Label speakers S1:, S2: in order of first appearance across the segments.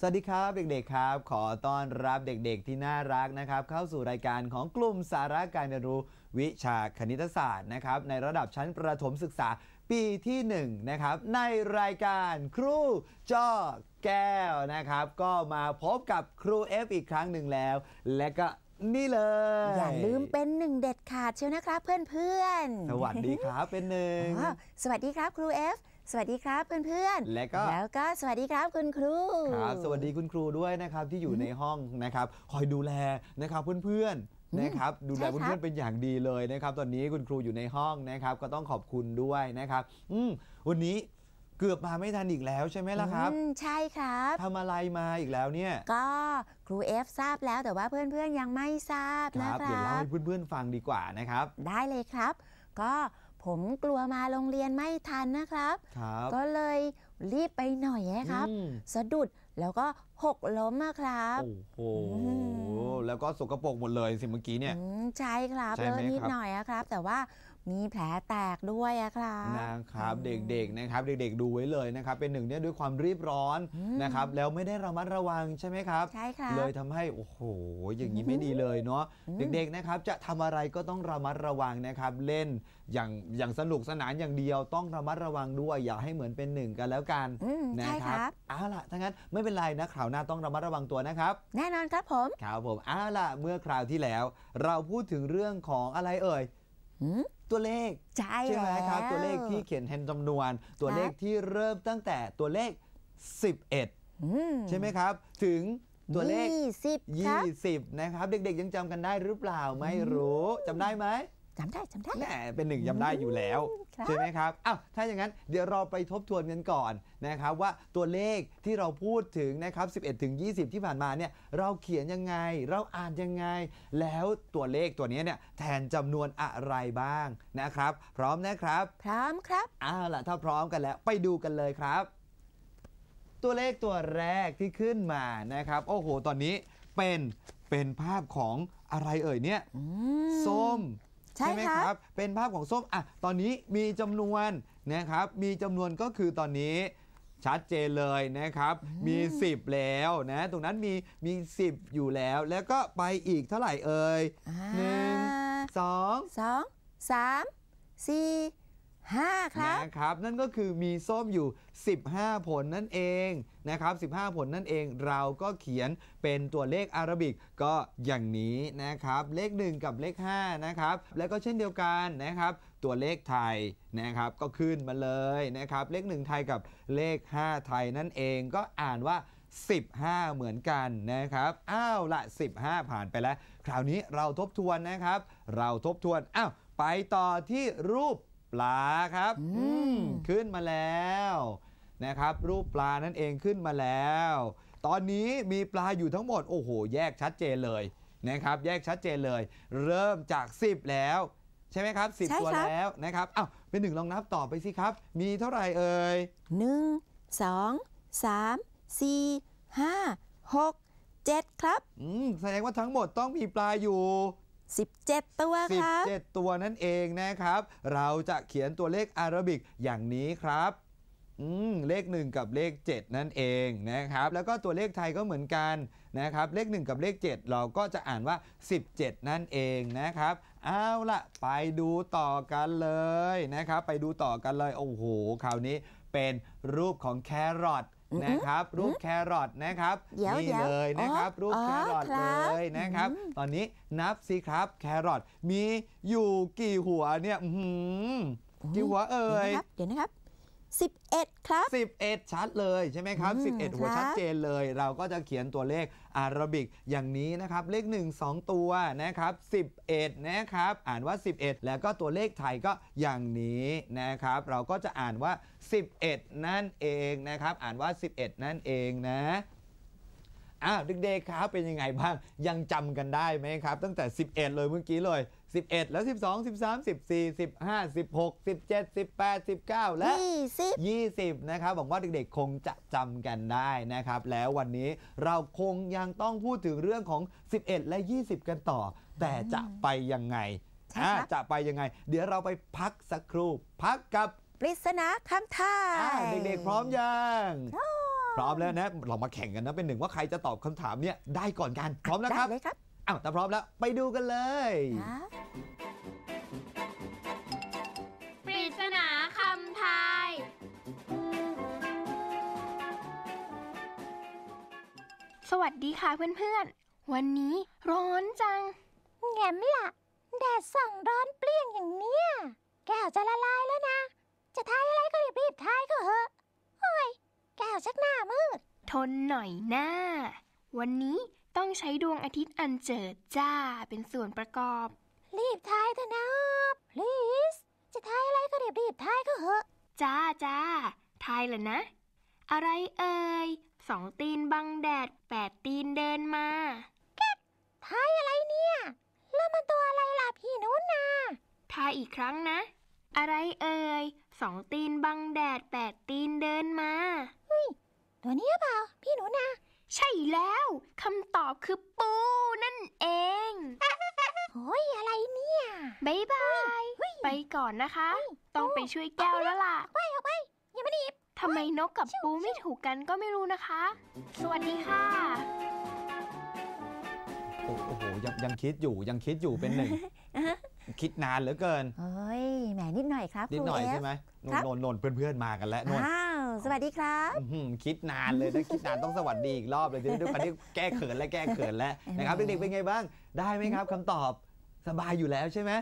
S1: สวัสดีครับเด็กๆครับ ขอต้อนรับเด็กๆที่น่ารักนะครับเข้าสู่รายการของกลุ่มสาระการเรียนรู้วิชาคณิตศาสตร์นะครับ ในระดับชั้นประถมศึกษาปีที่1นะครับในรายการครูจอแก้วนะครับ ก็มาพบกับครูเอฟอีกครั้งหนึ่งแล้ว และก็นี่เลยอย่าลืม
S2: เป็นหนึ่งเด็ดขาดเชียวนะครับเพื่อนๆ สวัสดีค
S1: รับเป็นหนึ่ง
S2: สวัสดีครับครูเอฟสวัสดีครับเพื่อนๆและก็แล้วก็สวัสดีครับคุณครูครับสวัส
S1: ดีคุณครูด้วยนะครับที่อยู่ในห้องนะครับ คอยดูแลนะครับเพื่อนๆนะครับดูแลเพื่อนๆเป็นอย่างดีเลยนะครับ ตอนนี้คุณครูอยู่ในห้องนะครับ ก็ต้องขอบคุณด้วยนะครับอืวันนี้เกือบมาไม่ทันอีกแล้วใช่ไหมล่ะครับ ใช่ครับทำอะไรมาอีกแล้วเนี่ยก
S2: ็ครูเอฟทราบแล้ว แต่ว่าเพื่อนๆยังไม่ทราบนะครับเดี๋ยวเล่าให
S1: ้เพื่อนๆฟังดีกว่านะครับ ได้
S2: เลยครับ ก็ผมกลัวมาโรงเรียนไม่ทันนะครับ ก็เลยรีบไปหน่อยครับ สะดุดแล้วก็หกล้มอะครับ โ
S1: อ้โห แล้วก็สกปรกหมดเลยสิเมื่อกี้เนี่ย
S2: ใช่ครับเลอะนิดหน่อยอะครับ แต่ว่ามีแผลแตกด้วยอะครับน
S1: ะครับเด็กๆนะครับเด็กๆดูไว้เลยนะครับเป็นหนึ่งเนี่ยด้วยความรีบร้อนนะครับแล้วไม่ได้ระมัดระวังใช่ไหมครับใช่ค่ะเลยทำให้โอ้โห อย่างนี้ไม่ดีเลยเนาะเด็กๆนะครับจะทำอะไรก็ต้องระมัดระวังนะครับเล่นอย่างอย่างสนุกสนานอย่างเดียวต้องระมัดระวังด้วย อย่าให้เหมือนเป็นหนึ่งกันแล้วกันนะครับเอาล่ะถ้างั้นไม่เป็นไรนะข่าวหน้าต้องระมัดระวังตัวนะครับแน่นอนครับผมครับผมเอาล่ะเมื่อคราวที่แล้ว เราพูดถึงเรื่องของอะไรเอ่ยตัวเลข ใช่ไหมครับ ตัวเลขที่เขียนแทนจำนวน ตัวเลขที่เริ่มตั้งแต่ตัวเลข 11 ใช่ไหมครับ ถึงตัวเลข 20 20 นะครับ เด็กๆยังจำกันได้หรือเปล่าไม่รู้จำได้ไหมจำได้ จำได้แหมเป็นหนึ่งจำได้อยู่แล้ว ใช่ไหมครับอ้าวถ้าอย่างนั้น เดี๋ยวเราไปทบทวนกันก่อนนะครับ ว่าตัวเลขที่เราพูดถึงนะครับ11ถึง20 ที่ผ่านมาเนี่ยเราเขียนยังไงเราอ่านยังไง แล้วตัวเลขตัวนี้เนี่ยแทนจำนวนอะไรบ้างนะครับ พร้อมนะครับพร้อมครับอ้าวล่ะถ้าพร้อมกันแล้วไปดูกันเลยครับ ตัวเลขตัวแรกที่ขึ้นมานะครับโอ้โหตอนนี้เป็นเป็นภาพของอะไรเอ่ยเนี่ยส้มใช่ไหมครับ เป็นภาพของส้มอ่ะตอนนี้มีจำนวนนะครับ มีจำนวนก็คือตอนนี้ชัดเจนเลยนะครับ มี 10 แล้วนะ ตรงนั้นมี มี 10 อยู่แล้ว แล้วก็ไปอีกเท่าไหร่เอ่ยหนึ่งสองสองสามสี่ห้าครับ นะครับ นั่นก็คือมีส้มอยู่ 15 ผลนั่นเองนะครับ15ผลนั่นเองเราก็เขียนเป็นตัวเลขอารบิกก็อย่างนี้นะครับเลข1กับเลข5นะครับแล้วก็เช่นเดียวกันนะครับ ตัวเลขไทยนะครับก็ขึ้นมาเลยนะครับเลข1ไทยกับเลข5 ไทยนั่นเองก็อ่านว่า 15 เหมือนกันนะครับอ้าวละ15 ผ่านไปแล้ว คราวนี้เราทบทวนนะครับ เราทบทวนอ้าวไปต่อที่รูปปลาครับขึ้นมาแล้วนะครับ รูปปลานั่นเองขึ้นมาแล้ว ตอนนี้มีปลาอยู่ทั้งหมด โอ้โหแยกชัดเจนเลยนะครับ แยกชัดเจนเลย เริ่มจาก 10 แล้ว ใช่ไหมครับ 10 ตัวแล้วนะครับอ้าวเป็นหนึ่งลองนับต่อไปสิครับ มีเท่าไหร่เอ่ยหนึ่งสองสามสี่ห้าหกเจ็ดครับอืมแสดงว่าทั้งหมดต้องมีปลาอยู่สิบเจ็ดตัวครับ 17 ตัวนั่นเองนะครับ เราจะเขียนตัวเลขอารบิกอย่างนี้ครับเลข1กับเลข7 นั่นเองนะครับ แล้วก็ตัวเลขไทยก็เหมือนกันนะครับ เลข1กับเลข7 เราก็จะอ่านว่า 17 นั่นเองนะครับ เอาละไปดูต่อกันเลยนะครับไปดูต่อกันเลยโอ้โหคราวนี้เป็นรูปของแครอทนะครับ รูปแครอทนะครับนี่เลยนะครับรูปแครอทเลยนะครับ ตอนนี้นับสิครับแครอทมีอยู่กี่หัวเนี่ยกี่หัวเอ่ยเดี๋ยวนะครับ11 ครับ11 ชัดเลยใช่ไหมครับ11 หัวชัดเจนเลย เราก็จะเขียนตัวเลขอารบิกอย่างนี้นะครับ เลข1 2 ตัวนะครับ11นะครับ อ่านว่า 11 แล้วก็ตัวเลขไทยก็อย่างนี้นะครับ เราก็จะอ่านว่า 11นั่นเองนะครับ อ่านว่า 11 นั่นเองนะ อ้าวเด็กๆครับเป็นยังไงบ้าง ยังจำกันได้ไหมครับ ตั้งแต่ 11 เลยเมื่อกี้เลย11 แล้ว 12 13 14 15 16 17 18 19และ20 20นะครับบอกว่าเด็กๆ คงจะจำกันได้นะครับ แล้ววันนี้เราคงยังต้องพูดถึงเรื่องของ 11 และ 20 กันต่อ แต่จะไปยังไงอจะไปยังไง เดี๋ยวเราไปพักสักครู่ พักกับปริศนา
S2: คำทายเด็กๆ พ
S1: ร้อมยัง พร้อมแล้วนะเรามาแข่งกันนะ เป็นหนึ่งว่าใครจะตอบคำถามเนี่ยได้ก่อนกันพร้อมนะครับอ้าวถ้าพร้อมแล้ว ไปดูกันเลย
S3: ปริศนาคำทายสวัสดีค่ะเพื่อนๆ วันนี้ร้อนจัง แง่มละแดดส่องร้อนเปลี่ยงอย่างเนี้ย แก้วจะละลายแล้วนะ จะทายอะไรก็รีบๆทายเถอะโอ้ย แก้วชักหน้ามืด ทนหน่อยหน้า วันนี้ต้องใช้ดวงอาทิตย์อันเจิดจ้าเป็นส่วนประกอบ รีบทายเถอะนะลิสจะทายอะไรก็รีบรีบทายก็เหอะจ้าจ้าทายเลยนะ อะไรเอ่ยสองตีนบังแดดแปดตีนเดินมาแกทายอะไรเนี่ยแล้วมันตัวอะไรล่ะพี่นุนนาทายอีกครั้งนะ อะไรเอ่ยสองตีนบังแดดแปดตีนเดินมาเฮ้ยตัวนี้เปล่าพี่หนูนาใช่แล้วคำตอบคือปูนั่นเองโอ้ยอะไรเนี่ยบายบาย ไปก่อนนะคะ ต้องไปช่วยแก้วแล้วล่ะ ไปออกไป อย่ามาดีบ ทำไมนกกับปูไม่ถูกกันก็ไม่รู้นะคะ สวัสดีค่ะ
S1: โอ้โหยังยังคิดอยู่ยังคิดอยู่เป็นหนึ่ง คิดนานเหลือเกินเฮ
S2: ้ยแหมนิดหน่อยครับนิดหน่อยใช่ไหมนน
S1: นนเพื่อนเพื่อนมากันแล้วนน
S2: สวัสดีครับ
S1: คิดนานเลยนะ คิดนานต้องสวัสดีอีกรอบเลยจะได้ด้วนที่แก้เขินและแก้เขินแล้วนะครับเด็กๆเป็นไงบ้าง ได้ไหมครับ คำตอบสบายอยู่แล้วใช่ไหม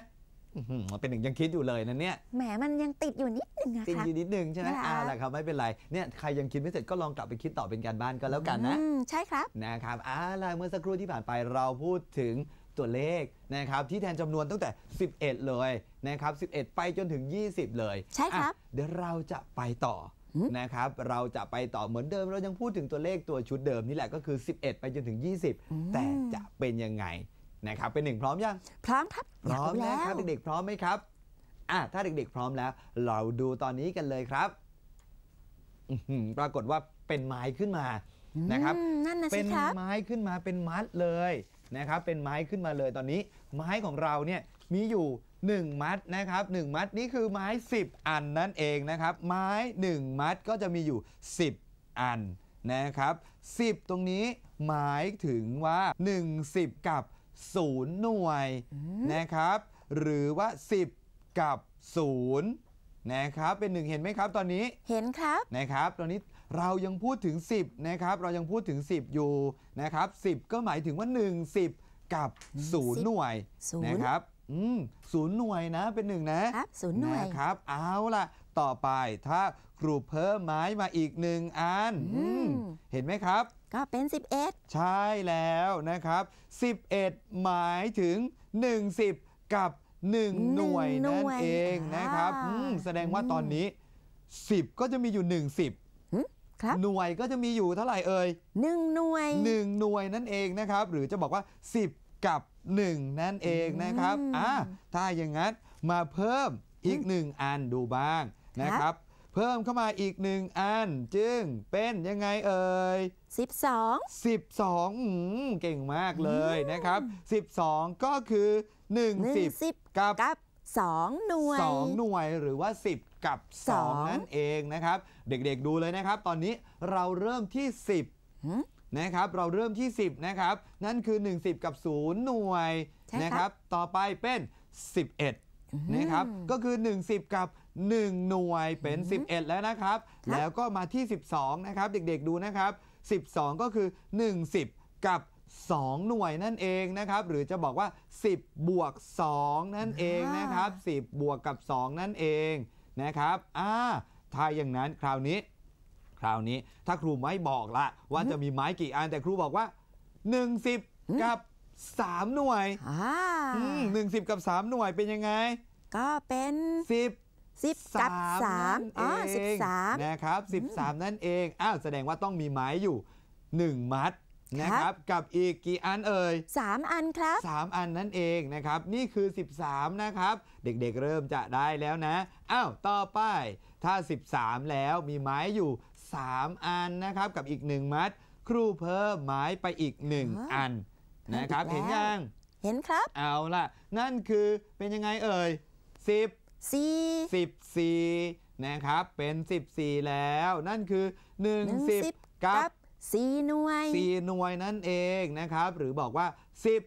S1: มันเป็นหนึ่งยังคิดอยู่เลยนะเนี่ย
S2: แหมมันยังติดอยู่นิดนึงนะคะติดอยู่นิดนึง
S1: ใช่ไหมอ่าแหละครับไม่เป็นไรเนี่ย ใครยังคิดไม่เสร็จก็ลองกลับไปคิดต่อเป็นการบ้านก็แล้วกันนะใช่ครับนะครับอ่าล่ะเมื่อสักครู่ที่ผ่านไปเราพูดถึงตัวเลขนะครับ ที่แทนจำนวนตั้งแต่ 11 เลยนะครับ11 ไปจนถึง 20 เลยใช่ครับเดี๋ยวเราจะไปต่อนะครับเราจะไปต่อเหมือนเดิมเรายังพูดถึงตัวเลขตัวชุดเดิมนี่แหละก็คือ 11 ไปจนถึง20 แต่จะเป็นยังไงนะครับเป็นหนึ่งพร้อมยังพร้อมครับพร้อมแล้วครับเด็กๆพร้อมไหมครับ อ่ะถ้าเด็ก ๆพร้อมแล้วเราดูตอนนี้กันเลยครับปรากฏว่าเป็นไม้ขึ้นมานะครับนั่นนะเป็นไม้ขึ้นมาเป็นมัดเลยนะครับ เป็นไม้ขึ้นมาเลยตอนนี้ ไม้ของเราเนี่ยมีอยู่ 1 มัดนะครับ 1 มัดนี่คือไม้ 10 อันนั่นเองนะครับ ไม้ 1 มัดก็จะมีอยู่ 10 อันนะครับ 10 ตรงนี้หมายถึงว่า 1 10 กับ 0 หน่วยนะครับ หรือว่า 10 กับ 0 นะครับ เป็น 1 เห็นไหมครับตอนนี้เห็นครับนะครับ ตอนนี้เรายังพูดถึง 10 นะครับ เรายังพูดถึง 10 อยู่นะครับ 10 ก็หมายถึงว่า 1 10 กับ 0 หน่วยนะครับอืมศูนย์หน่วยนะเป็นหนึ่งนะครับศูนย์หน่วยนะครับเอาล่ะต่อไปถ้าครูเพิ่มไม้มาอีกหนึ่งอันเห็นไหมครับ ก็เป็น 11 ใช่แล้วนะครับ 11 หมายถึง10กับ 1 หน่วยนั่นเองนะครับแสดงว่าตอนนี้ 10 ก็จะมีอยู่1 10หน่วยก็จะมีอยู่เท่าไหร่เอ่ย1หน่วย1หน่วยนั่นเองนะครับ หรือจะบอกว่า 10 กับ1นั่นเองนะครับ อ่าถ้าอย่างนั้นมาเพิ่มอีก 1 อันดูบ้างนะครับ เพิ่มเข้ามาอีกหนึ่งอัน จึงเป็นยังไงเอ่ย12 12 เก่งมากเลยนะครับ 12 ก็คือ10กับ 2 หน่วย 2 หน่วยหรือว่า 10 กับ 2 นั่นเองนะครับ เด็กๆดูเลยนะครับ ตอนนี้เราเริ่มที่ 10นะครับเราเริ่มที่ 10นะครับนั่นคือ 1 10 กับ 0 หน่วย่นะครับต่อไปเป็น 11นะครับก็คือ 1 10 กับ 1 หน่วยเป็น 11 แล้วนะครับ แล้วก็มาที่ 12 นะครับ เด็กๆดูนะครับ 12 ก็คือ 1 10 กับ 2 หน่วยนั่นเองนะครับหรือจะบอกว่า 10 บวก 2 นั่นเองนะครับ10บวกกับ 2 นั่นเองนะครับอ่าถ้าอย่างนั้นคราวนี้คราวนี้ ถ้าครูไม่บอกละว่าจะมีไม้กี่อันแต่ครูบอกว่า10กับ3หน่วยหนึ่งสิบกับ 3 หน่วยเป็นยังไง ก็เป็น 10สิบกับสามอ๋อสิบสามนะครับสิบสามนั่นเองอ้าวแสดงว่าต้องมีไม้อยู่หนึ่งมัดนะครับ กับอีกกี่อันเอ่ยสามอันครับสามอันนั่นเองนะครับ นี่คือ 13 นะครับ เด็กๆเริ่มจะได้แล้วนะอ้าวต่อไปถ้า 13 แล้วมีไม้อยู่3อันนะครับกับอีก 1 มัด ครูเพิ่มหมายไปอีก 1 อันนะครับเห็นยังเห็นครับเอาล่ะนั่นคือเป็นยังไงเอ่ย10 4 14นะครับเป็น14 แล้วนั่นคือ1 10 กับ 4 หน่วย 4 หน่วยนั่นเองนะครับ หรือบอกว่า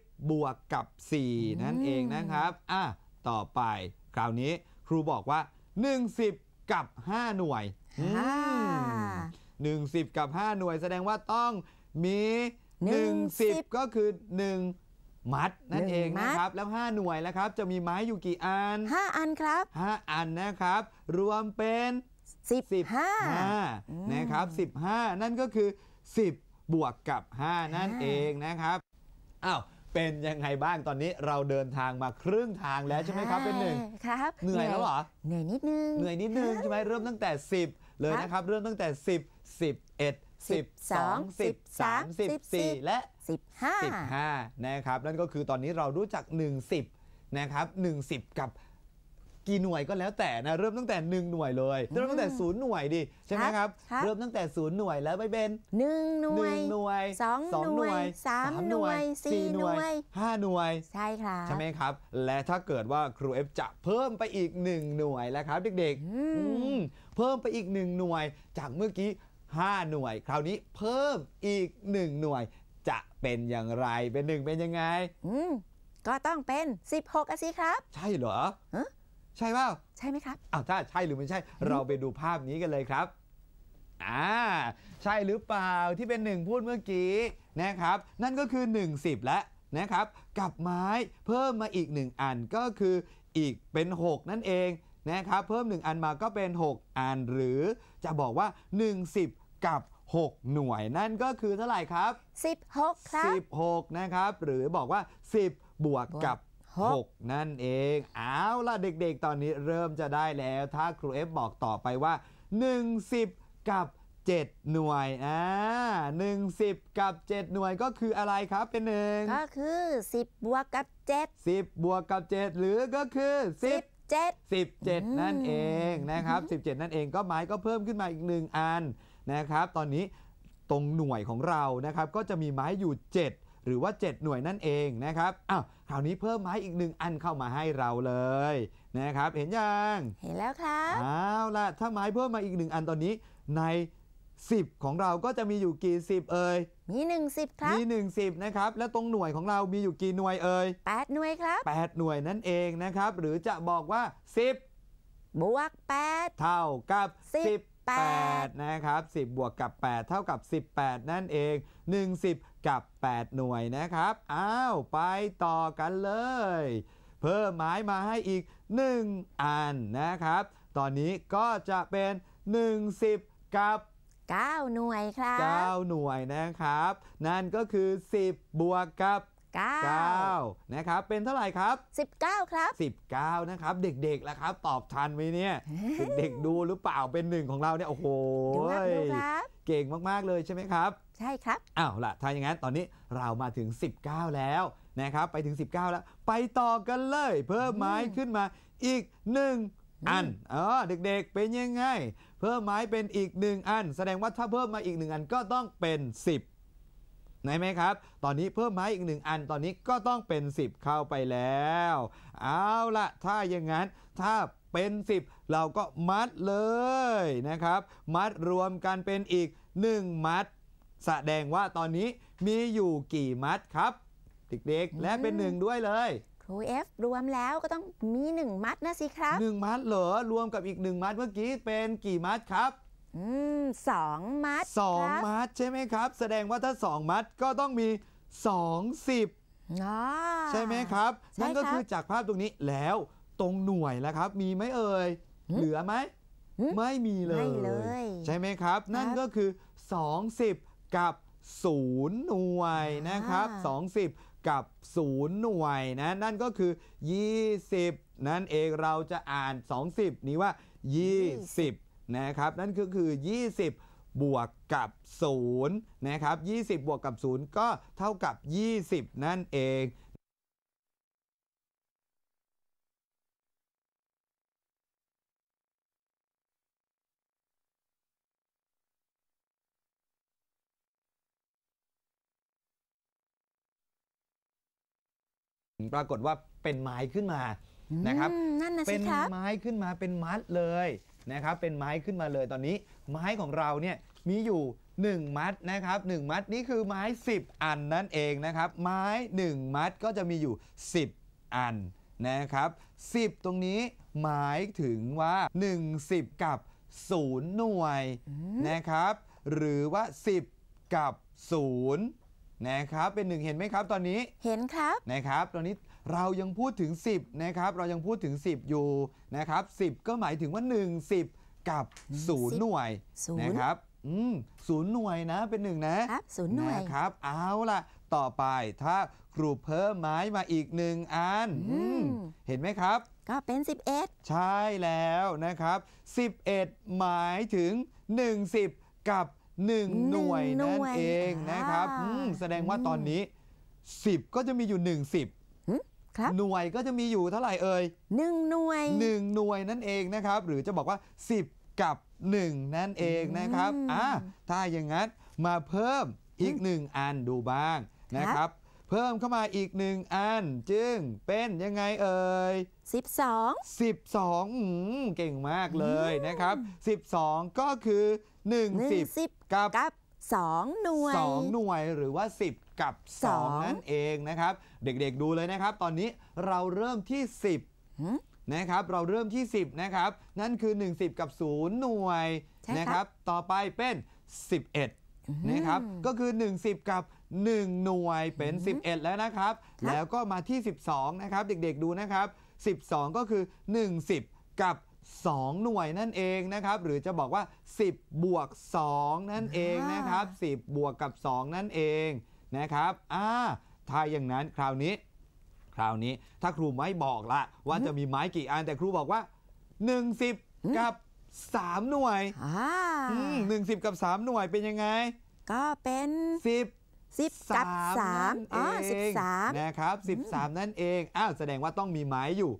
S1: 10 บวกกับ 4 นั่นเองนะครับอ่ะต่อไปคราวนี้ครูบอกว่า1 10กับ5หน่วย1 10 กับ 5 หน่วยแสดงว่าต้องมี1 10 ก็คือ1มัดนั่นเองนะครับแล้ว 5 หน่วยแล้วครับ จะมีไม้อยู่กี่อัน5 อันครับ 5 อันนะครับ รวมเป็น 15นะครับ15 นั่นก็คือ 10 บวกกับ 5 นั่นเองนะครับอ้าวเป็นยังไงบ้างตอนนี้เราเดินทางมาครึ่งทางแล้วใช่ไหมครับเป็นหนึ่งครับเหนื่อยแล้วเหรอเหนื่อยนิดนึงเหนื่อยนิดนึงใช่ไหมเริ่มตั้งแต่ 10 เลยนะครับเริ่มตั้งแต่ 10 11 12 13 14และ 15 15นะครับ นั่นก็คือตอนนี้เรารู้จัก10นะครับ10 กับกี่หน่วยก็แล้วแต่นะเริ่มตั้งแต่1หน่วยเลยเริ่มตั้งแต่ศูนย์หน่วยดิใช่ไหมครับเริ่มตั้งแต่ศูนย์หน่วยแล้วไปเป็น1หน่วย1หน่วย2หน่วย3 หน่วย4หน่วย5หน่วยใช่ครับใช่ไหมครับ และถ้าเกิดว่าครูเอฟจะเพิ่มไปอีก1หน่วยแล้วครับเด็กๆเพิ่มไปอีก1หน่วยจากเมื่อกี้5 หน่วยคราวนี้เพิ่มอีก 1 หน่วยจะเป็นอย่างไรเป็นหนึ่งเป็นยังไงอืมก็ต้องเป็น 16อะสิครับ ใช่เหรอใช่เปล่าใช่ไหมครับอ้าวถ้าใช่หรือไม่ใช่เราไปดูภาพนี้กันเลยครับอ่าใช่หรือเปล่าที่เป็น 1 พูดเมื่อกี้นะครับ นั่นก็คือ10แล้วนะครับกับไม้เพิ่มมาอีก 1 อันก็คืออีกเป็น 6 นั่นเองนะครับเพิ่ม1อันมาก็เป็น6อันหรือจะบอกว่า10กับ 6 หน่วยนั่นก็คือเท่าไหร่ครับ 16ครับ16 นะครับ หรือบอกว่า 10 บวกกับ 6 นั่นเองเอาล่ะเด็กๆตอนนี้เริ่มจะได้แล้วถ้าครูเอฟบอกต่อไปว่า10กับ 7 หน่วยอ่า10 กับ 7 หน่วยก็คืออะไรครับเป็นหนึ่งก็คือ10 บวกกับ 7 10 บวกกับ 7 หรือก็คือ10 17 17 นั่นเองนะครับ 17 นั่นเองก็ไม้ก็เพิ่มขึ้นมาอีกหนึ่งอันนะครับตอนนี้ตรงหน่วยของเรานะครับก็จะมีไม้อยู่ 7 หรือว่า 7 หน่วยนั่นเองนะครับอ้าวคราวนี้เพิ่มไม้อีกหนึ่งอันเข้ามาให้เราเลยนะครับเห็นยังเห็นแล้วครับอ้าวละถ้าไม้เพิ่มมาอีกหนึ่งอันตอนนี้ ใน 10 ของเราก็จะมีอยู่กี่ 10 เอ่ยมี10ครับ มี10นะครับแล้วตรงหน่วยของเรา มีอยู่กี่หน่วยเอ่ย8หน่วยครับ8หน่วยนั่นเองนะครับ หรือจะบอกว่า 10 บวก8เท่ากับ10 8นะครับ 10 บวกกับ 8 เท่ากับ 18 นั่นเอง10กับ8 หน่วยนะครับอ้าวไปต่อกันเลย เพิ่มหมายมาให้อีก 1 อันนะครับ ตอนนี้ก็จะเป็น10กับ9หน่วยครับ 9 หน่วยนะครับ นั่นก็คือ 10 บวกกับ9นะครับ เป็นเท่าไหร่ครับ 19 ครับ 19นะครับเด็กๆล้ะครับตอบทันไหมเนี่ยเด็กๆ ดูหรือเปล่าเป็นหนึ่งของเราเนี่ยโอ้โหเก่งมากๆ เลยใช่ไหมครับ ใช่ครับอ้าวล่ะถ้าอย่างนั้นตอนนี้เรามาถึง 19 แล้วนะครับไปถึง 19 แล้วไปต่อกันเลย เพิ่มไม้ขึ้นมาอีก 1อันอ๋อเด็กๆเป็นยังไงเพิ่มไม้เป็นอีกหนึ่งอัน แสดงว่าถ้าเพิ่มมาอีกหนึ่งอันก็ต้องเป็น 10นไหมครับ ตอนนี้เพิ่มไม้อีกหนึ่งอันตอนนี้ก็ต้องเป็น 10 เข้าไปแล้ว เอาละ ถ้าอย่างนั้นถ้าเป็น 10 เราก็มัดเลยนะครับ มัดรวมกันเป็นอีก 1 มัด แสดงว่าตอนนี้มีอยู่กี่มัดครับ เด็กๆและเป็นหนึ่งด้วยเลยโอ้เอฟรวมแล้วก็ต้องมี 1 มัดนะสิครับ1มัดเหรอ รวมกับอีก 1 มัดเมื่อกี้เป็นกี่มัดครับอืมสองมัดสองมัดใช่ไหมครับแสดงว่าถ้าสองมัดก็ต้องมี20อ๋อใช่ไหมครับ นั่นก็คือจากภาพตรงนี้แล้วตรงหน่วยแล้วครับ มีไหมเอ่ยเหลือไหมไม่มีเลยเลย ใช่ไหมครับ นั่นก็คือ 20 กับ 0 หน่วยนะครับ20กับ 0 หน่วยนะ นั่นก็คือ 20 นั่นเองเราจะอ่าน 20 นี้ว่า 20 นะครับ นั่นก็คือ 20 บวกกับ 0 นะครับ 20 บวกกับ 0 ก็เท่ากับ 20 นั่นเองปรากฏว่าเป็นไม้ขึ้นมานะครับนั่นนะเป็นไม้ขึ้นมาเป็นมัดเลยนะครับเป็นไม้ขึ้นมาเลยตอนนี้ ไม้ของเราเนี่ยมีอยู่ 1 มัดนะครับ 1 มัดนี่คือไม้ 10 อันนั่นเองนะครับ ไม้ 1 มัดก็จะมีอยู่ 10 อันนะครับ 10 ตรงนี้หมายถึงว่า10 กับ 0 หน่วยนะครับ หรือว่า10กับ0นะครับเป็นหนึ่งเห็นไหมครับ ตอนนี้เห็นครับนะครับ ตอนนี้เรายังพูดถึง 10 นะครับ เรายังพูดถึง10อยู่นะครับ10 ก็หมายถึงว่า1 10กับ 0 หน่วยศูนย์นะครับอืมศูนย์หน่วยนะเป็นหนึ่งนะครับศูนย์หน่วยนะครับเอาล่ะต่อไปถ้าครูเพิ่มไม้มาอีกหนึ่งอันอืมเห็นไหมครับ ก็เป็น 11 ใช่แล้วนะครับ 11 หมายถึง1 10กับ1หน่วยนั่นเองนะครับแสดงว่าตอนนี้ 10 ก็จะมีอยู่ 1 10ครับหน่วยก็จะมีอยู่เท่าไหร่เอ่ย1หน่วย 1 หน่วยนั่นเองนะครับหรือจะบอกว่า 10 กับ 1 นั่นเองนะครับอ่าถ้าอย่างนั้นมาเพิ่มอีก 1 อันดูบ้างนะครับ เพิ่มเข้ามาอีกหนึ่งอัน จึงเป็นยังไงเอ่ย12 12เก่งมากเลยนะครับ 12 ก็คือ1 10กับบ2หน่วย 2 หน่วยหรือว่า 10 กับ2นั่นเองนะครับ เด็กๆดูเลยนะครับ ตอนนี้เราเริ่มที่ 10นะครับเราเริ่มที่ 10 นะครับ นั่นคือ 1 10 กับ 0 หน่วยนะครับ ต่อไปเป็น 11นะครับก็คือ1 10 กับ 1 หน่วยเป็น 11 แล้วนะครับ แล้วก็มาที่ 12 นะครับ เด็กๆดูนะครับ 12 ก็คือ 1 10กับ2 หน่วยนั่นเองนะครับ หรือจะบอกว่า 10บวก2นั่นเองนะครับ 10บวกกับ 2 นั่นเองนะครับ อ่าถ้าอย่างนั้นคราวนี้ คราวนี้ถ้าครูไม่บอกละว่าจะมีไม้กี่อันแต่ครูบอกว่า10กับ3หน่วยหนึ่งสิบกับ3หน่วยเป็นยังไง ก็เป็น 10สิบกับสามอ๋อสิบสามนะครับสิบสามนั่นเองอ้าวแสดงว่าต้องมีไม้อยู่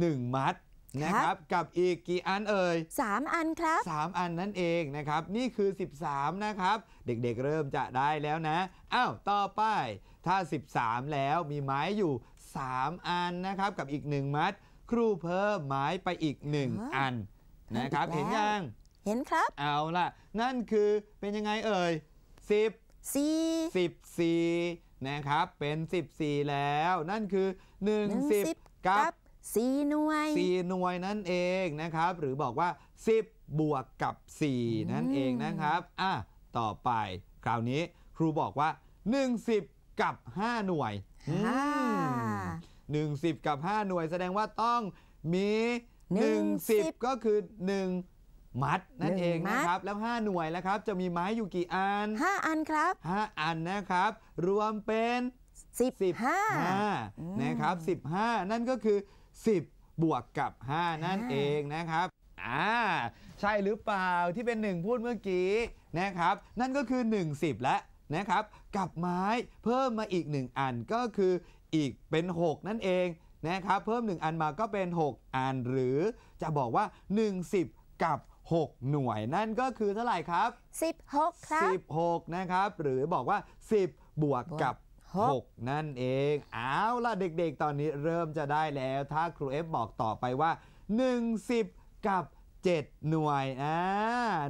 S1: หนึ่งมัดนะครับกับอีกกี่อันเอ่ย3อันครับ 3 อันนั่นเองนะครับนี่คือ 13 นะครับ เด็กๆเริ่มจะได้แล้วนะอ้าวต่อไปถ้า 13 แล้วมีไม้อยู่ 3 อันนะครับกับอีก1มัด ครูเพิ่มไม้ไปอีก 1 อันนะครับเห็นยังเห็นครับเอาล่ะนั่นคือเป็นยังไงเอ่ย10 4 14นะครับเป็น 14 แล้ว นั่นคือ 1 10กับสี่หน่วยส่หน่วยนั่นเองนะครับ หรือบอกว่า 10 บวกกับ 4 นั่นเองนะครับอ่ะต่อไปคราวนี้ครูบอกว่า10กับ5หน่วยห่า่งส10 กับ 5 หน่วยแสดงว่าต้องมีหนึ่งสิบ10 ก็คือ1มัดนั่นเองนะครับแล้ว 5 หน่วยแล้วครับจะมีไม้อยู่กี่อันห้าอันครับ 5 อันนะครับ รวมเป็นสิบห้า15นะครับ15 นั่นก็คือ10 บวกกับ 5 นั่นเองนะครับ อ่าใช่หรือเปล่าที่เป็น 1 พูดเมื่อกี้นะครับ นั่นก็คือ1 10 และนะครับกับไม้เพิ่มมาอีก 1 อันก็คืออีกเป็น 6 นั่นเองนะครับ เพิ่ม 1 อันมาก็เป็น 6 อัน หรือจะบอกว่า1 10กับ 6 หน่วย นั่นก็คือเท่าไหร่ครับ 16ครับ16นะครับ หรือบอกว่า 10 บวกกับ6 นั่นเองเอาล่ะเด็กๆ ตอนนี้เริ่มจะได้แล้ว ถ้าครูเอฟบอกต่อไปว่า10กับ 7 หน่วยอ่า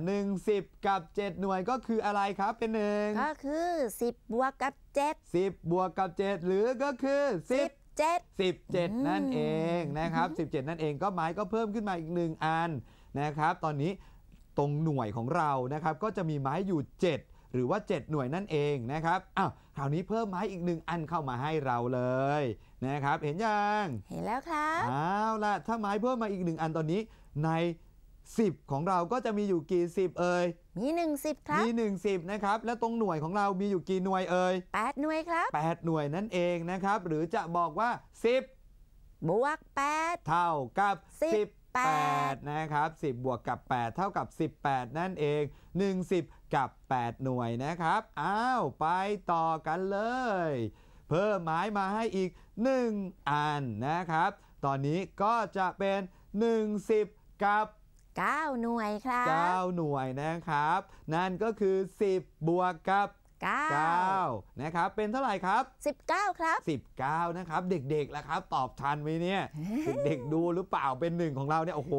S1: 10 กับ 7 หน่วยก็คืออะไรครับเป็นหนึ่งก็คือ 10บวกกับ 7 10 บวกกับ 7 หรือก็คือ10 7 17 นั่นเองนะครับ17นั่นเองก็ไม้ก็เพิ่มขึ้นมาอีกหนึ่งอันนะครับตอนนี้ตรงหน่วยของเรานะครับก็จะมีไม้อยู่ 7หรือว่า 7 หน่วยนั่นเองนะครับ อ้าว คราวนี้เพิ่มไม้อีกหนึ่งอันเข้ามาให้เราเลยนะครับ เห็นยัง เห็นแล้วครับ อ้าวละถ้าไม้เพิ่มมาอีกหนึ่งอันตอนนี้ใน10 ของเราก็จะมีอยู่กี่10เอ่ยมี1 0ครับ มี1 0นะครับ และตรงหน่วยของเรามีอยู่กี่หน่วยเอ่ย8 หน่วยครับ 8 หน่วยนั่นเองนะครับ หรือจะบอกว่า 10บวก8เท่ากับ10 8นะครับ10 บวกกับ 8เท่ากับ18 นั่นเอง1 10กับ 8 หน่วยนะครับ อ้าว ไปต่อกันเลย เพิ่มหมายมาให้อีก 1 อันนะครับ ตอนนี้ก็จะเป็น10กับ 9 หน่วยครับ 9 หน่วยนะครับ นั่นก็คือ 10 บวกกับ9นะครับเป็นเท่าไหร่ครับ 19 ครับ 19นะครับเด็กๆแล้วครับตอบทันไหมเนี่ยเด็กๆดูหรือเปล่าเป็นหนึ่งของเราเนี่ยโอ้โห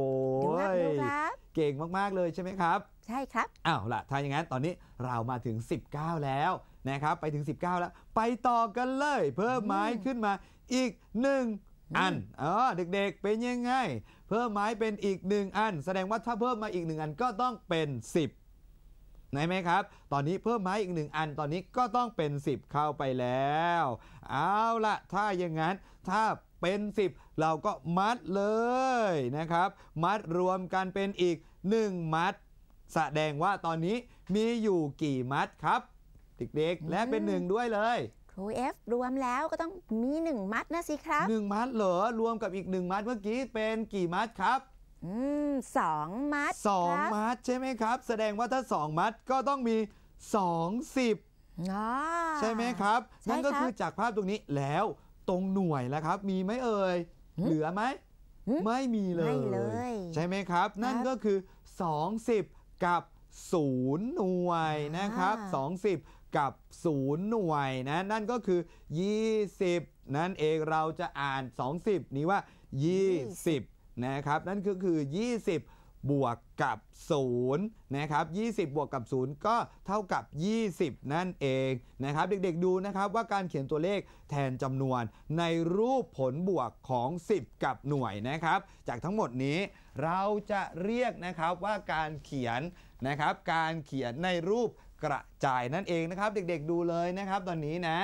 S1: เก่งมากๆ เลยใช่ไหมครับใช่ครับอ้าวล่ะถ้าอย่างนั้นตอนนี้เรามาถึง 19 แล้วนะครับไปถึง 19 แล้ว ไปต่อกันเลย เพิ่มไม้ขึ้นมาอีก1อันอออเด็กๆ เป็นยังไงเพิ่มไม้เป็นอีก1อัน แสดงว่าถ้าเพิ่มมาอีก1อันก็ต้องเป็น 10ไหนไหมครับ ตอนนี้เพิ่มมาอีกหนึ่งอัน ตอนนี้ก็ต้องเป็น 10 เข้าไปแล้ว เอาละถ้าอย่างนั้น ถ้าเป็น 10 เราก็มัดเลยนะครับ มัดรวมกันเป็นอีก 1 มัด แสดงว่าตอนนี้มีอยู่กี่มัดครับ เด็กๆ และเป็นหนึ่งด้วยเลย
S2: ครูเอฟรวมแล้วก็ต้องมี 1 มัดนะสิครับ 1 มัดเหรอ รวมกับอีก 1 มั
S1: ดเมื่อกี้เป็นกี่มัดครับสองมัดสองมัดใช่ไหมครับแสดงว่าถ้าสองมัดก็ต้องมีสองสิบใช่ไหมครับ นั่นก็คือจากภาพตรงนี้แล้วตรงหน่วยแล้วครับมีไหมเอ่ยเหลือไหมไม่มีเลยใช่ไหมครับ นั่นก็คือสสองิบกับศูนย์หน่วยนะครับสองสิบกับศูนย์หน่วยนะนั่นก็คือยี่สิบนั่นเองเราจะอ่านสสองิบนี้ว่ายี่สิบนะครับนั่นก็คือ 20 บวกกับ 0 นะครับ 20 บวกกับ0ก็เท่ากับ 20นั่นเองนะครับ เด็กๆดูนะครับ ว่าการเขียนตัวเลขแทนจำนวนในรูปผลบวกของ 10 กับหน่วยนะครับ จากทั้งหมดนี้เราจะเรียกนะครับว่าการเขียนนะครับ การเขียนในรูปกระจายนั่นเองนะครับ เด็กๆ ดูเลยนะครับ ตอนนี้นะ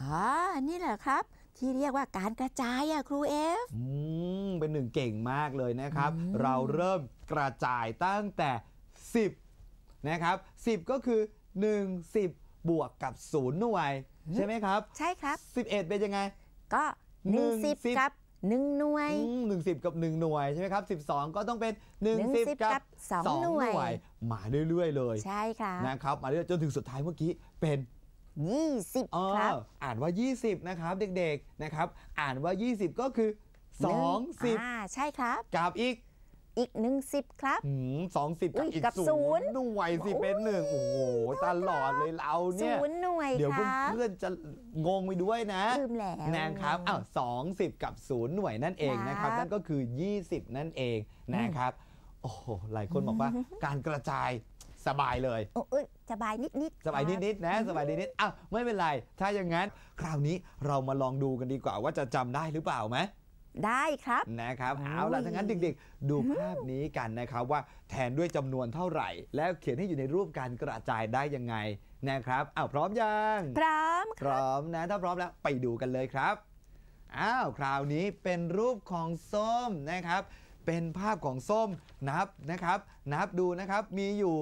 S1: อ๋อ นี่แหละครับที่เรียกว่าการกระจายอะครูเอฟเป็นหนึ่งเก่งมากเลยนะครับ เราเริ่มกระจายตั้งแต่ 10นะครับ10 ก็คือ1 10บวกกับ0หน่วยใช่ไหมครับใช่ครับ 11เป็นยังไง ก็1 10กับหนึ่งหน่วยหนึ่งสิบกับหนึ่งหน่วยใช่ไหมครับสิบสองก็ต้องเป็นหนึ่งสิบกับสองหน่วย มาเรื่อยๆเลยใช่ค่ะนะครับมาเรื่อยจนถึงสุดท้ายเมื่อกี้เป็น20 ครับ อ่านว่า 20 นะครับ เด็กๆนะครับ อ่านว่า 20 ก็คือ20อ่าใช่ครับ กับอีกอีกหนึ่งสิบครับสองสิบกับอีกศูนย์หน่วยสิเป็นหนึ่งโอ้โหตลอดเลยเราเนี่ยหน่วยเดี๋ยวเพื่อนจะงงไปด้วยนะลืมแล้วนะครับอ้าวสองสิบกับศูนย์หน่วยนั่นเองนะครับนั่นก็คือ 20 นั่นเองนะครับโอ้หลายคนบอกว่าการกระจายสบายเลยโอ้ยสบายนิดนิดสบายนิดนิดนะสบายนิดดอ่ะไม่เป็นไร ถ้าอย่างนั้น คราวนี้เรามาลองดูกันดีกว่าว่าจะจำได้หรือเปล่าไหม ได้ครับ นะครับเอาล่ะถ้างั้นเด็กๆ ดูภาพนี้กันนะครับว่าแทนด้วยจำนวนเท่าไหร่ แล้วเขียนให้อยู่ในรูปการกระจายได้ยังไง นะครับอ้าวพร้อมยัง พร้อมพร้อมนะถ้าพร้อมแล้วไปดูกันเลยครับ อ้าวคราวนี้เป็นรูปของส้มนะครับ เป็นภาพของส้มนับนะครับนับดูนะครับมีอยู่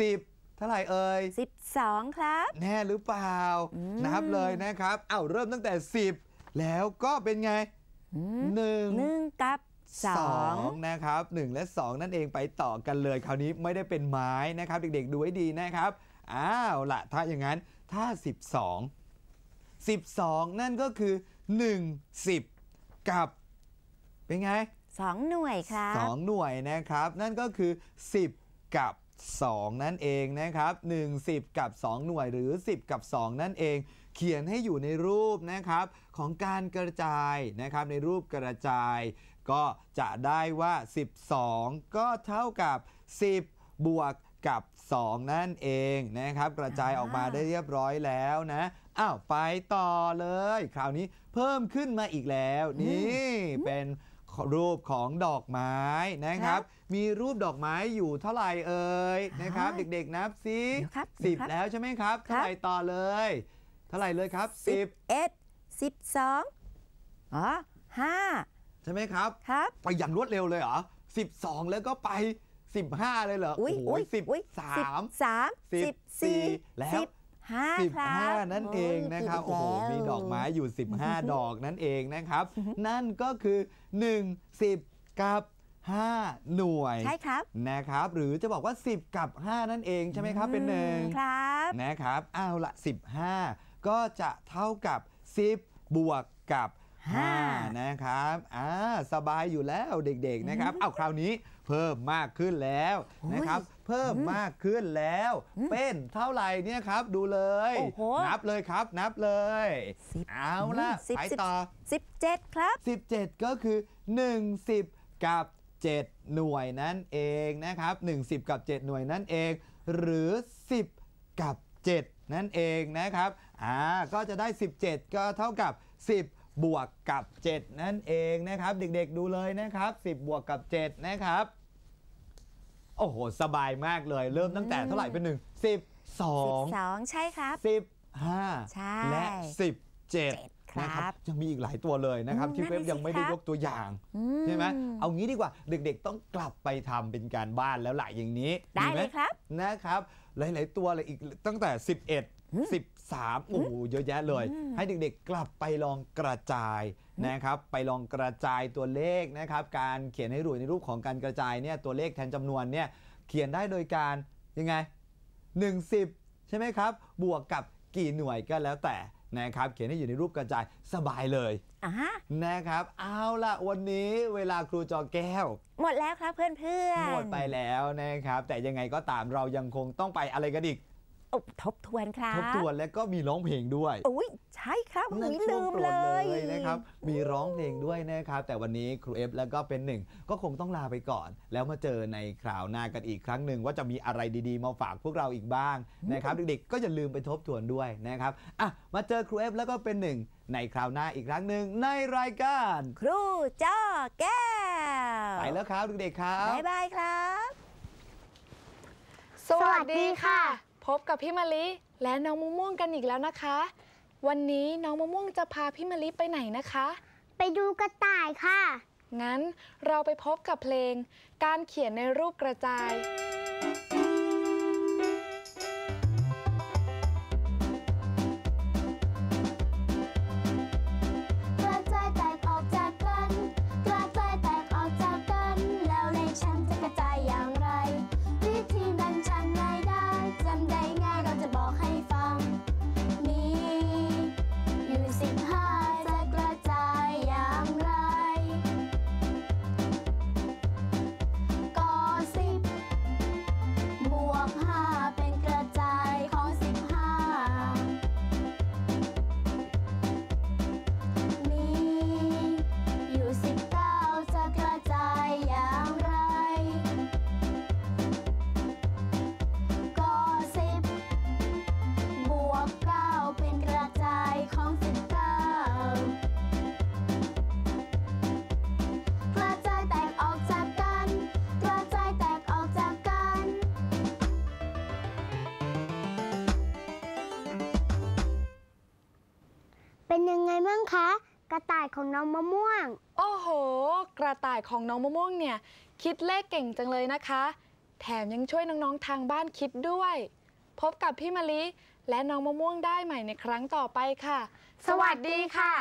S1: 10เท่าไหร่เอ่ย 12 ครับ แน่หรือเปล่านับเลยนะครับ เอาเริ่มตั้งแต่ 10 แล้วก็เป็นไงหนึ่งหนึ่งกับสองนะครับหนึ่งและสองนั่นเองไปต่อกันเลย คราวนี้ไม่ได้เป็นไม้นะครับ เด็กๆดูให้ดีนะครับ อ้าวละถ้าอย่างนั้นถ้า 12 12 นั่นก็คือ 1 10 กับ เป็นไง 2 หน่วยครับ 2 หน่วยนะครับนั่นก็คือ 10 กับ2 นั่นเองนะครับ1 10 กับ 2 หน่วยหรือ 10 กับ 2 นั่นเอง เขียนให้อยู่ในรูปนะครับ ของการกระจายนะครับในรูปกระจาย ก็จะได้ว่า 12 ก็เท่ากับ 10บวกกับ 2 นั่นเองนะครับ กระจายออกมาได้เรียบร้อยแล้วนะอ้าวไปต่อเลย คราวนี้เพิ่มขึ้นมาอีกแล้วนี่เป็นรูปของดอกไม้นะครับ มีรูปดอกไม้อยู่เท่าไหร่เอ่ยนะครับเด็กๆนับสิสิบแล้วใช่ไหมครับ เท่าไหร่ต่อเลยเท่าไหร่เลยครับสิบเอ็ดสิบสองอ๋อห้าใช่ไหมครับครับ ไปอย่างรวดเร็วเลยเหรอสิบสองแล้วก็ไปสิบห้าเลยเหรอโอ้ยสิบสามสามสิบสี่แล้ว15ครั้านั่นเองนะครับ โอ้โห มีดอกไม้อยู่ 15 ดอกนั่นเองนะครับ นั่นก็คือ 1 10 กับ 5 หน่วย ใช่ครับ นะครับ หรือจะบอกว่า 10 กับ 5 นั่นเองใช่ไหมครับ เป็นหนึ่งครับ นะครับ เอาละ 15 ก็จะเท่ากับ 10 บวกกับ5นะครับ อ่า สบายอยู่แล้วเด็กๆ นะครับ เอาคราวนี้เพิ่มมากขึ้นแล้วนะครับ เพิ่มมากขึ้นแล้ว เป็นเท่าไหร่เนี่ยครับดูเลย นับเลยครับนับเลย เอาละไปต่อ17 ครับ 17 ก็คือ10 กับ7หน่วยนั่นเองนะครับ10 กับ 7 หน่วยนั่นเอง หรือ 10 กับ 7 นั่นเองนะครับ อ่า ก็จะได้ 17 ก็เท่ากับ 10บวกกับ 7 นั่นเองนะครับ เด็กๆดูเลยนะครับ10บวกกับ7นะครับโอ้โห สบายมากเลย เริ่มตั้งแต่เท่าไหร่เป็นหนึ่งสิบสองสองใช่ครับสิบห้าและสิบเจ็ดนะครับยังมีอีกหลายตัวเลยนะครับ ที่เว็บยังไม่ได้ยกตัวอย่างใช่ไหมเอางี้ดีกว่าเด็กๆต้องกลับไปทำเป็นการบ้านแล้วหลายอย่างนี้ ได้เลยครับนะครับ หลายๆตัวเลยอีกตั้งแต่ 11 1บ3โอ้โเยอะแยะเลย ให้เด็กๆกลับไปลองกระจายนะครับไปลองกระจายตัวเลขนะครับการเขียนให้รวยในรูปของการกระจายเนี่ยตัวเลขแทนจำนวนเนี่ยเขียนได้โดยการยังไง10ใช่ไหมครับบวกกับกี่หน่วยก็แล้วแต่นะครับเขียนให้อยู่ในรูปกระจายสบายเลยนะครับเอาล่ะ วันนี้เวลาครูจอแก้ว หมดแล้วครับเพื่อนเพื่อนหมดไปแล้วนะครับแต่ยังไงก็ตามเรายังคงต้องไปอะไรกันอีกทบทวนครับทบทวนและก็มีร้องเพลงด้วยอุ้ย
S2: ใช่ครับนั่นลืมเลยนะครับ
S1: มีร้องเพลงด้วยนะครับ แต่วันนี้ครูเอฟแล้วก็เป็นหนึ่งก็คงต้องลาไปก่อน แล้วมาเจอในคราวหน้ากันอีกครั้งหนึ่งว่าจะมีอะไรดีๆ มาฝากพวกเราอีกบ้างนะครับเด็กๆ ก็อย่าลืมไปทบทวนด้วยนะครับ อ่ะมาเจอครูเอฟแล้วก็เป็นหนึ่ง ในคราวหน้าอีกครั้งหนึ่งในรายการ ครูจ้าแก้วไปแล้วครับเด็กๆครับบ๊ายบ
S3: ายครับ สวัสดีค่ะพบกับพี่มะลิและน้องมะม่วงกันอีกแล้วนะคะ วันนี้น้องมะม่วงจะพาพี่มะลิไปไหนนะคะ ไปดูกระต่ายค่ะ งั้นเราไปพบกับเพลง การเขียนในรูปกระจายของน้องมะม่วง โอ้โห กระต่ายของน้องมะม่วงเนี่ย คิดเลขเก่งจังเลยนะคะ แถมยังช่วยน้องๆทางบ้านคิดด้วย พบกับพี่มะลิและน้องมะม่วงได้ใหม่ในครั้งต่อไปค่ะ สวัสดีค่ะ